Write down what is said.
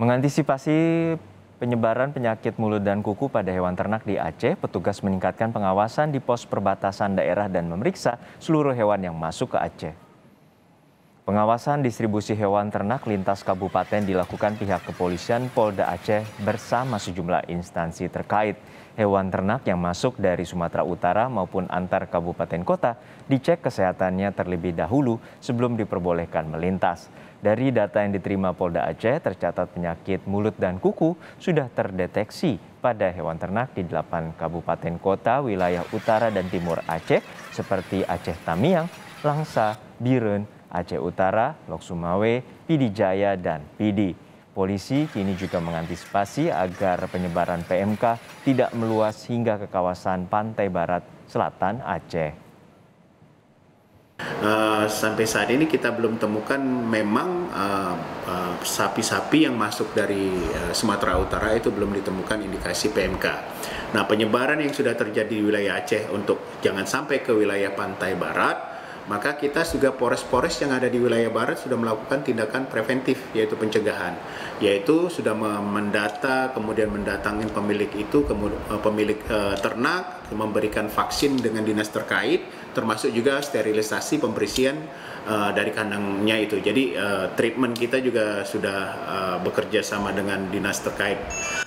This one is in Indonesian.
Mengantisipasi penyebaran penyakit mulut dan kuku pada hewan ternak di Aceh, petugas meningkatkan pengawasan di pos perbatasan daerah dan memeriksa seluruh hewan yang masuk ke Aceh. Pengawasan distribusi hewan ternak lintas kabupaten dilakukan pihak kepolisian Polda Aceh bersama sejumlah instansi terkait. Hewan ternak yang masuk dari Sumatera Utara maupun antar kabupaten kota dicek kesehatannya terlebih dahulu sebelum diperbolehkan melintas. Dari data yang diterima Polda Aceh, tercatat penyakit mulut dan kuku sudah terdeteksi pada hewan ternak di delapan kabupaten kota wilayah utara dan timur Aceh seperti Aceh Tamiang, Langsa, Biren, Aceh Utara, Lok Sumawe, Pidi Jaya, dan Pidi. Polisi kini juga mengantisipasi agar penyebaran PMK tidak meluas hingga ke kawasan pantai barat selatan Aceh. Uh, sampai saat ini kita belum temukan memang eh, eh, sapi-sapi uh, uh, yang masuk dari uh, Sumatera Utara itu belum ditemukan indikasi PMK. Nah penyebaran yang sudah terjadi di wilayah Aceh untuk jangan sampai ke wilayah pantai barat maka kita juga Polres-Polres yang ada di wilayah barat sudah melakukan tindakan preventif yaitu pencegahan yaitu sudah mendata kemudian mendatangi pemilik itu kemudian eh, pemilik eh, ternak memberikan vaksin dengan dinas terkait termasuk juga sterilisasi pembersihan eh, dari kandangnya itu jadi treatment kita juga sudah bekerja sama dengan dinas terkait